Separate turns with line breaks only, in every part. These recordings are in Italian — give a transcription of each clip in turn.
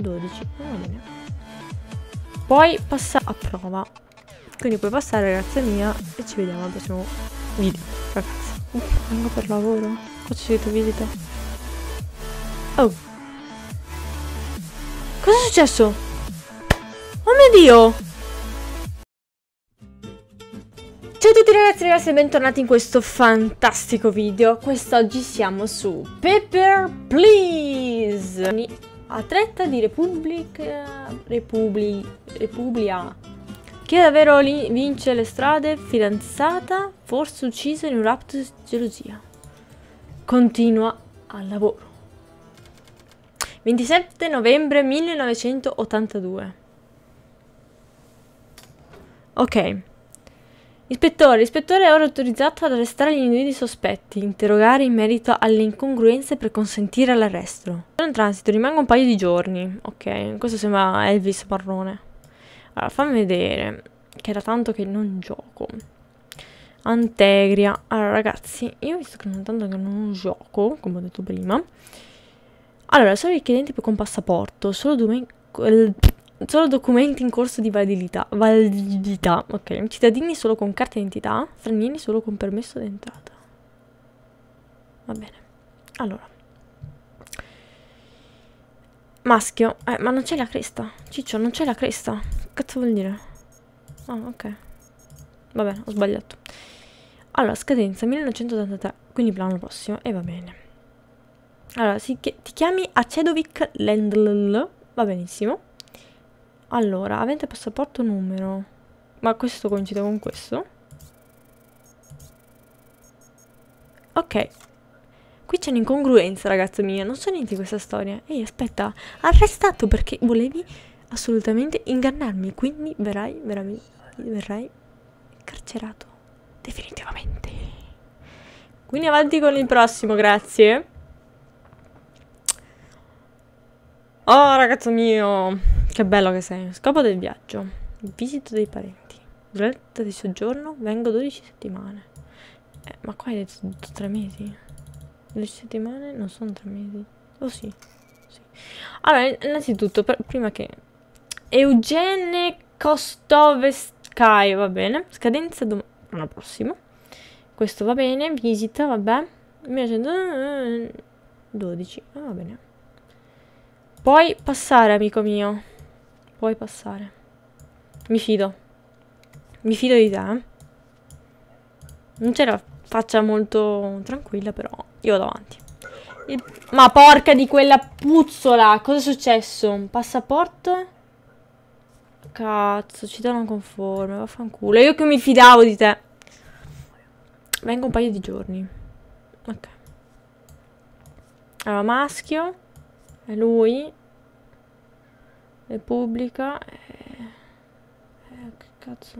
12, mamma Poi passa a prova. Quindi puoi passare, ragazza mia, e ci vediamo al prossimo video. Ragazzi, uh, vengo per lavoro. faccio c'è scritto visita. Oh. Cosa è successo? Oh mio Dio! Ciao a tutti ragazzi, ragazzi e bentornati in questo fantastico video. Quest'oggi siamo su Pepper Please a Tretta di Repubblica, Republi, Republia, che davvero vince le strade, fidanzata, forse uccisa in un rapto di gelosia. Continua al lavoro. 27 novembre 1982. Ok. Ispettore, ispettore è ora autorizzato ad arrestare gli individui sospetti, interrogare in merito alle incongruenze per consentire l'arresto. Sono in transito, rimango un paio di giorni. Ok, questo sembra Elvis Marrone. Allora, fammi vedere, che era tanto che non gioco. Antegria. Allora, ragazzi, io visto che non tanto che non gioco, come ho detto prima. Allora, sono richiedenti più con passaporto, solo due solo documenti in corso di validità, validità, ok, cittadini solo con carta d'identità, stranieri solo con permesso d'entrata. Va bene, allora. Maschio, eh, ma non c'è la cresta, ciccio, non c'è la cresta, che cazzo vuol dire? Ah, oh, ok, va bene, ho sbagliato. Allora, scadenza 1983, quindi l'anno prossimo, e va bene. Allora, si, ti chiami Acedovic Lendl, va benissimo. Allora, avete passaporto numero. Ma questo coincide con questo? Ok. Qui c'è un'incongruenza, ragazzo mio. Non so niente di questa storia. Ehi, aspetta. Arrestato perché volevi assolutamente ingannarmi. Quindi verrai, verrai, verrai carcerato. Definitivamente. Quindi avanti con il prossimo, grazie. Oh, ragazzo mio. Che bello che sei. Scopo del viaggio. Visito dei parenti. Durata di soggiorno. Vengo 12 settimane. Eh, ma qua hai detto, detto 3 mesi. 12 settimane non sono 3 mesi. Oh sì. sì. Allora, innanzitutto, per, prima che... Eugene Kostoveskai, va bene. Scadenza domani prossima. Questo va bene. Visita, vabbè. 12, eh, ah, va bene. Puoi passare, amico mio. Puoi passare. Mi fido. Mi fido di te. Eh. Non c'è la faccia molto tranquilla, però io vado avanti. Il... Ma porca di quella puzzola! Cosa è successo? Un passaporto? Cazzo, città non conforme, vaffanculo. Io che mi fidavo di te. Vengo un paio di giorni. Ok. Allora, maschio. E lui e pubblica eh, eh, che cazzo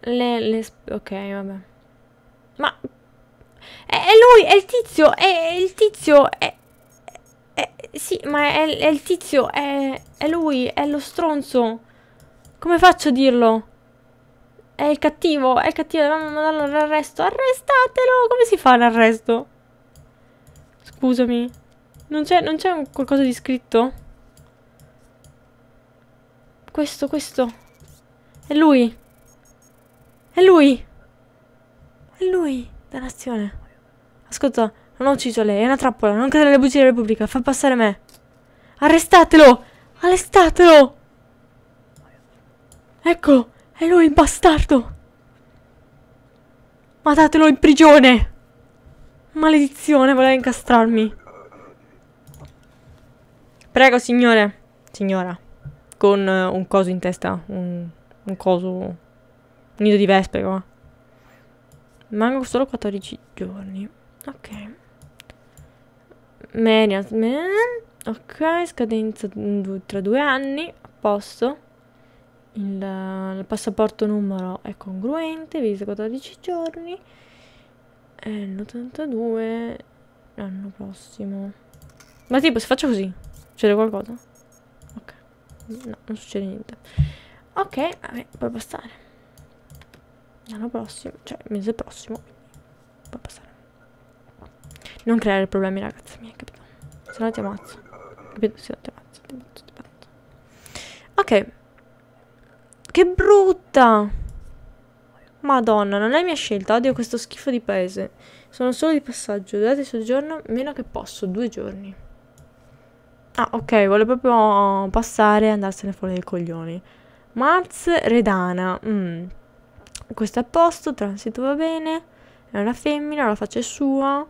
le, le ok vabbè ma è, è, lui è il tizio è, è il tizio è, è sì ma è, il tizio è, è lui è lo stronzo come faccio a dirlo è il cattivo, è il cattivo, dobbiamo mandarlo all'arresto. Arrestatelo! Come si fa l'arresto? Scusami. Non c'è qualcosa di scritto? Questo, questo. È lui. È lui. È lui. Dannazione. Ascolta, non ho ucciso lei. È una trappola. Non credere alle bugie della Repubblica. Fa passare me. Arrestatelo. Arrestatelo. Ecco. È lui il bastardo. Matatelo in prigione. Maledizione, voleva incastrarmi. Prego, signore. Signora con eh, un coso in testa, un, un coso, un nido di vespe qua. Manco solo 14 giorni. Ok. Merias Man. Ok, scadenza tra due anni. A posto. Il, il, passaporto numero è congruente, visto 14 giorni. È l'82 l'anno prossimo. Ma tipo, se faccio così, c'è qualcosa? no, non succede niente ok eh, puoi passare l'anno prossimo cioè il mese prossimo puoi passare non creare problemi ragazzi miei capito se no ti ammazzo capito se no ti ammazzo ti ammazzo ti ammazzo ok che brutta Madonna, non è mia scelta, odio questo schifo di paese. Sono solo di passaggio, durate il soggiorno meno che posso, due giorni. Ah, ok, vuole proprio passare e andarsene fuori dai coglioni. Mars Redana. Mm. Questo è a posto, transito va bene. È una femmina, la faccia è sua.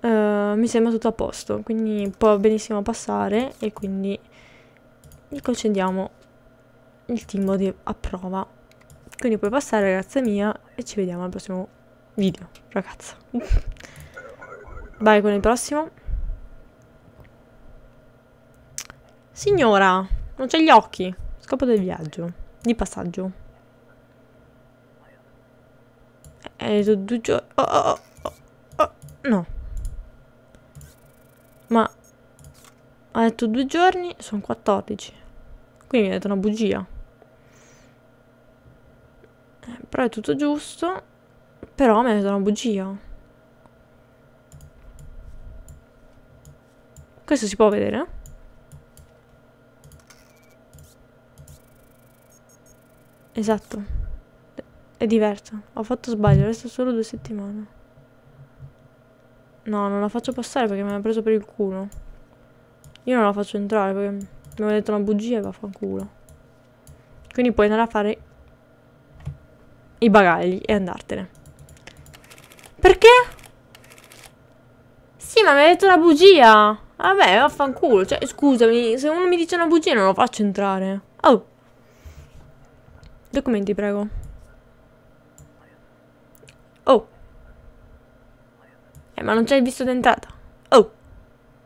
Uh, mi sembra tutto a posto, quindi può benissimo passare e quindi gli concediamo il timbro di approva. Quindi puoi passare, ragazza mia, e ci vediamo al prossimo video, ragazza. Vai con il prossimo. Signora, non c'è gli occhi. Scopo del viaggio. Di passaggio. È sono due giorni... Oh, oh, oh, oh, oh, no. Ma... Ha detto due giorni, sono 14. Quindi mi ha detto una bugia. Eh, però è tutto giusto. Però mi ha detto una bugia. Questo si può vedere? Esatto. È diverso. Ho fatto sbaglio, resta solo due settimane. No, non la faccio passare perché mi ha preso per il culo. Io non la faccio entrare perché mi aveva detto una bugia e vaffanculo. Quindi puoi andare a fare i bagagli e andartene. Perché? Sì, ma mi ha detto una bugia. Vabbè, vaffanculo. Cioè, scusami, se uno mi dice una bugia non lo faccio entrare. Oh. Documenti, prego. Oh. Eh, ma non c'hai il visto d'entrata. Oh.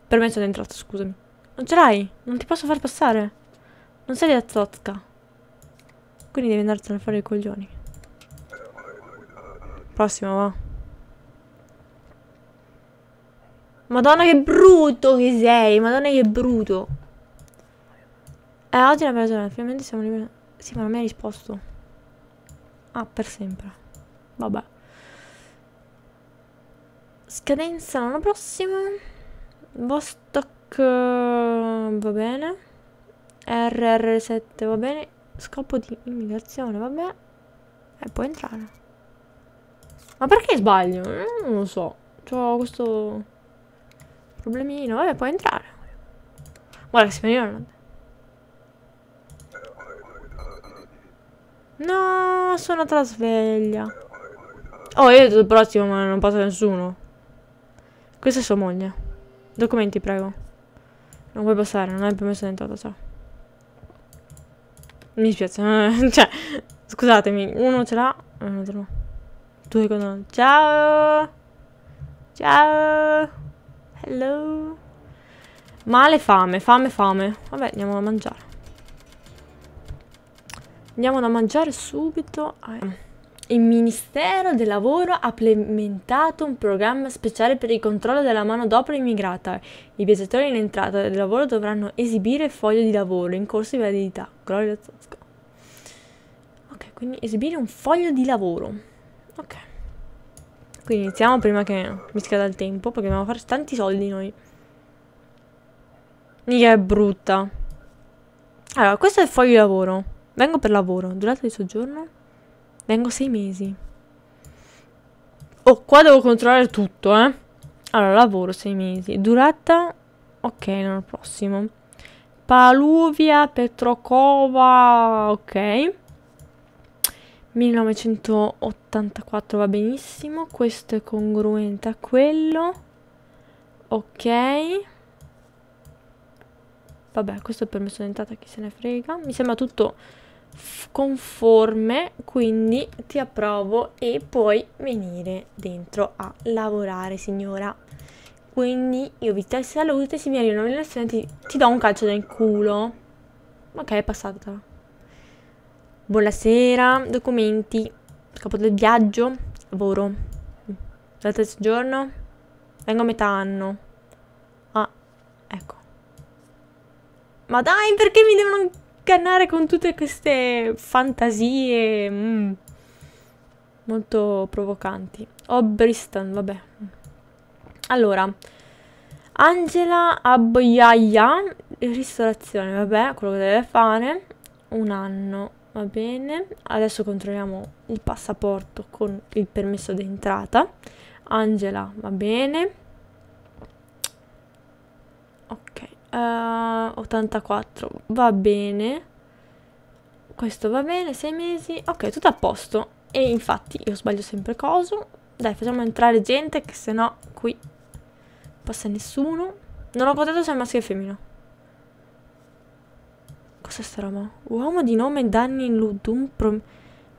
Permesso d'entrata, scusami. Non ce l'hai. Non ti posso far passare. Non sei la zozca. Quindi devi andartene a fare i coglioni. Prossimo, va. Madonna che brutto che sei. Madonna che brutto. Eh, oggi la persona. Finalmente siamo liberati. Sì, ma non mi ha risposto. Ah, per sempre. Vabbè. Scadenza l'anno prossimo. Vostok eh, va bene. RR7 va bene. Scopo di immigrazione, vabbè. E puoi entrare. Ma perché sbaglio? Non lo so. C'ho questo problemino. Vabbè, puoi entrare. Guarda che si veniva No, sono trasveglia. Oh, io il prossimo ma non passa nessuno. Questa è sua moglie. Documenti, prego. Non puoi passare, non hai permesso di entrare, ciao. Mi dispiace, cioè, scusatemi, uno ce l'ha, un altro no. Due con no. Ciao! Ciao! Hello! Male fame, fame, fame. Vabbè, andiamo a mangiare. Andiamo a mangiare subito. Il Ministero del Lavoro ha implementato un programma speciale per il controllo della manodopera immigrata. I viaggiatori in entrata del lavoro dovranno esibire foglio di lavoro in corso di validità. Gloria Zosco. Ok, quindi esibire un foglio di lavoro. Ok. Quindi iniziamo prima che mi scada il tempo, perché dobbiamo fare tanti soldi noi. Mica è brutta. Allora, questo è il foglio di lavoro. Vengo per lavoro. Durata di soggiorno? Vengo sei mesi. Oh, qua devo controllare tutto, eh. Allora, lavoro sei mesi. Durata? Ok, l'anno prossimo. Paluvia, Petrocova, ok. 1984 va benissimo, questo è congruente a quello. Ok. Vabbè, questo è permesso d'entrata, chi se ne frega. Mi sembra tutto conforme quindi ti approvo e puoi venire dentro a lavorare signora quindi io vi te salute se mi arriva una relazione ti, ti do un calcio nel culo ok è passata buonasera documenti capo del viaggio lavoro dal terzo giorno vengo a metà anno ah ecco ma dai perché mi devono ingannare con tutte queste fantasie mm, molto provocanti. Oh, Bristan, vabbè. Allora, Angela Abbiaia, ristorazione, vabbè, quello che deve fare, un anno, va bene. Adesso controlliamo il passaporto con il permesso d'entrata. Angela, va bene. Ok, Uh, eh, 84, va bene. Questo va bene, 6 mesi. Ok, tutto a posto. E infatti io sbaglio sempre coso. Dai, facciamo entrare gente che se no qui passa nessuno. Non ho contato se è maschio e femmino Cos'è sta roba? Uomo di nome Danny Ludum prom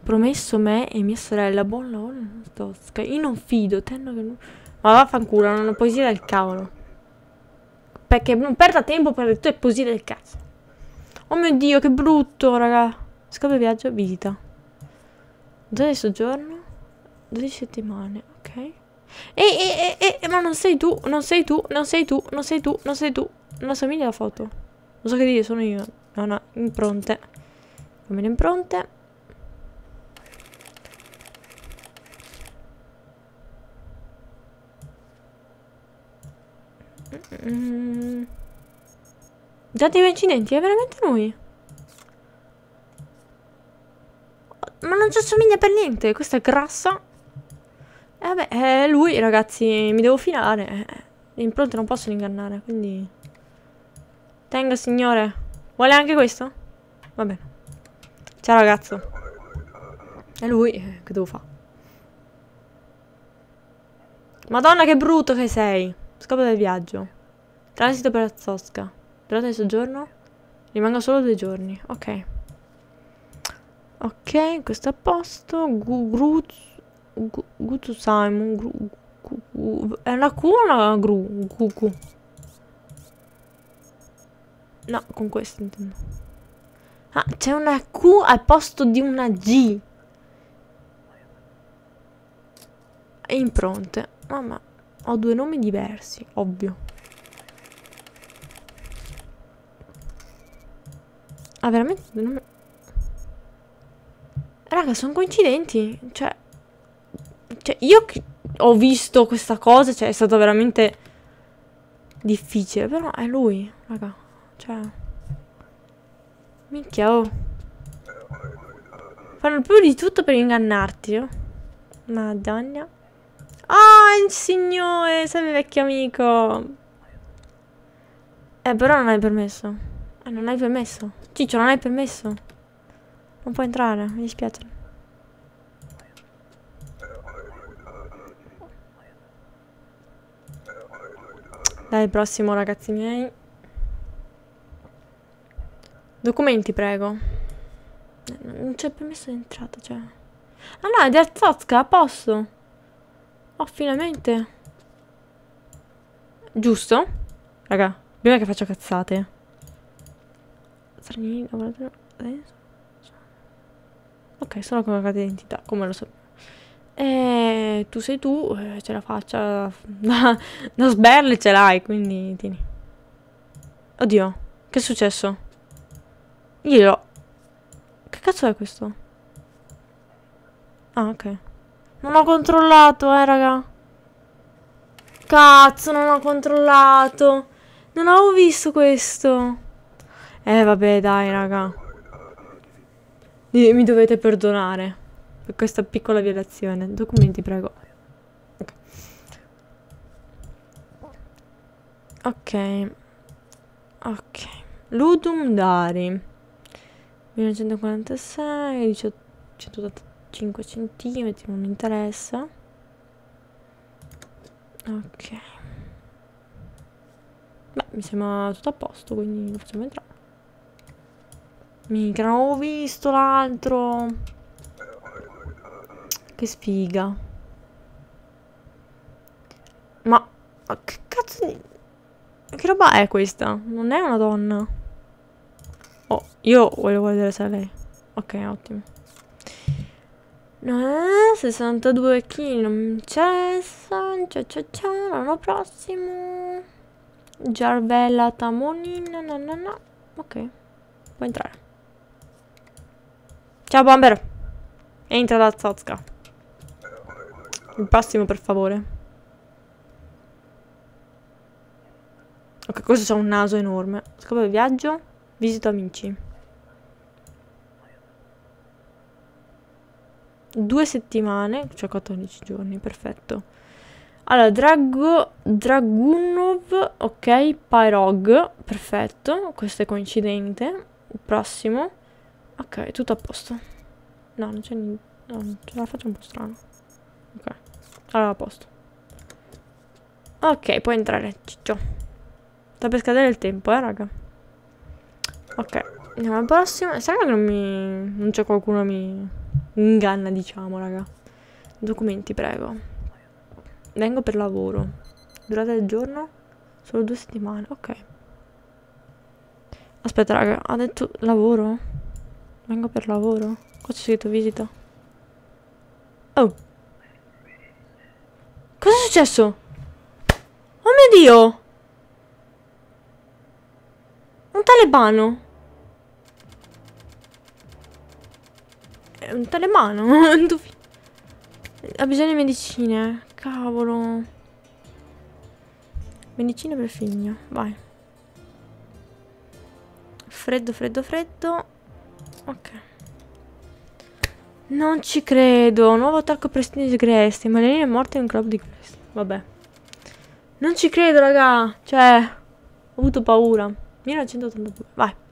promesso me e mia sorella. Buon lavoro, tosca. Io non fido, tenno che... Non... Ma vaffanculo, non ho poesia del cavolo. Perché non perda tempo per le tue poesie del cazzo. Oh mio dio, che brutto, raga. Scopri viaggio, visita. Dove soggiorno. 12 settimane, ok. E, e, e, ma non sei tu, non sei tu, non sei tu, non sei tu, non sei tu. Non assomiglia la foto. Non so che dire, sono io. È una impronte. Come le impronte. Mm. Dati Datemi incidenti, è veramente lui. Ma non ci assomiglia per niente, questa è grassa. E eh vabbè, è lui, ragazzi, mi devo filare. Le eh, impronte non possono ingannare, quindi... Tenga, signore. Vuole anche questo? Va bene. Ciao, ragazzo. È lui, eh, che devo fare? Madonna che brutto che sei. Scopo del viaggio. Transito per Azzosca. Durata di soggiorno? Rimango solo due giorni. Ok. Ok, questo è a posto. Gru... Gutu Simon. Gru, gu, È una Q o una gru? Gugu. No, con questo intendo. Ah, c'è una Q al posto di una G. E impronte. Mamma, ho due nomi diversi, ovvio. Ah, veramente? Non... Raga, sono coincidenti. Cioè... Cioè, io ho visto questa cosa, cioè, è stato veramente difficile. Però è lui, raga. Cioè... Minchia, oh. Fanno più di tutto per ingannarti, oh. Madonna. Ah, oh, il signore, sei salve vecchio amico. Eh, però non hai permesso. Eh, non hai permesso. Ciccio, non hai permesso. Non puoi entrare, mi dispiace. Dai, prossimo, ragazzi miei. Documenti, prego. Non c'è permesso di entrata, cioè. Ah no, è di Arzozka, a posto. Oh, finalmente. Giusto? Raga, prima che faccio cazzate stranieri lavoratori eh? Cioè. ok sono come carta d'identità come lo so e eh, tu sei tu eh, ce la faccia da, da sberle ce l'hai quindi tieni oddio che è successo glielo che cazzo è questo ah ok non ho controllato eh raga cazzo non ho controllato non avevo visto questo eh vabbè dai raga. Mi dovete perdonare per questa piccola violazione. Documenti prego. Ok. Ok. Ludum Dari. 1946, 185 centimetri, non mi interessa. Ok. Beh, mi sembra tutto a posto, quindi lo facciamo entrare. Mica, non ho visto l'altro. Che sfiga. Ma, ma che cazzo di... Che roba è questa? Non è una donna. Oh, io volevo vedere se è lei. Ok, ottimo. Eh, 62 kg, non c'è, c'è, c'è, c'è, l'anno prossimo. Giarvella Tamonina, no, no, no. Ok, puoi entrare. Ciao Bomber. Entra da zozca. Il prossimo per favore. Ok, questo ha un naso enorme. Scopo di viaggio. Visito amici. Due settimane, cioè 14 giorni, perfetto. Allora, Drago, Dragunov, ok, Pyrog, perfetto, questo è coincidente. Il prossimo. Ok, tutto a posto. No, non c'è niente. No, ce la faccio un po' strano. Ok. Allora a posto. Ok, puoi entrare, ciccio. Sta per scadere il tempo, eh, raga. Ok, andiamo al prossimo. Sarà che non mi... Non c'è qualcuno mi... Inganna, diciamo, raga. Documenti, prego. Vengo per lavoro. Durata del giorno? Solo due settimane, ok. Aspetta, raga, ha detto lavoro? Vengo per lavoro? Qua c'è scritto visita. Oh. Cosa è successo? Oh mio Dio! Un talebano. È un talebano. ha bisogno di medicine. Cavolo. Medicina per figlio. Vai. Freddo, freddo, freddo. Ok. Non ci credo. Nuovo attacco prestigio di Gresti. Malenina è morta in un club di Gresti. Vabbè. Non ci credo, raga. Cioè, ho avuto paura. 1982. Vai.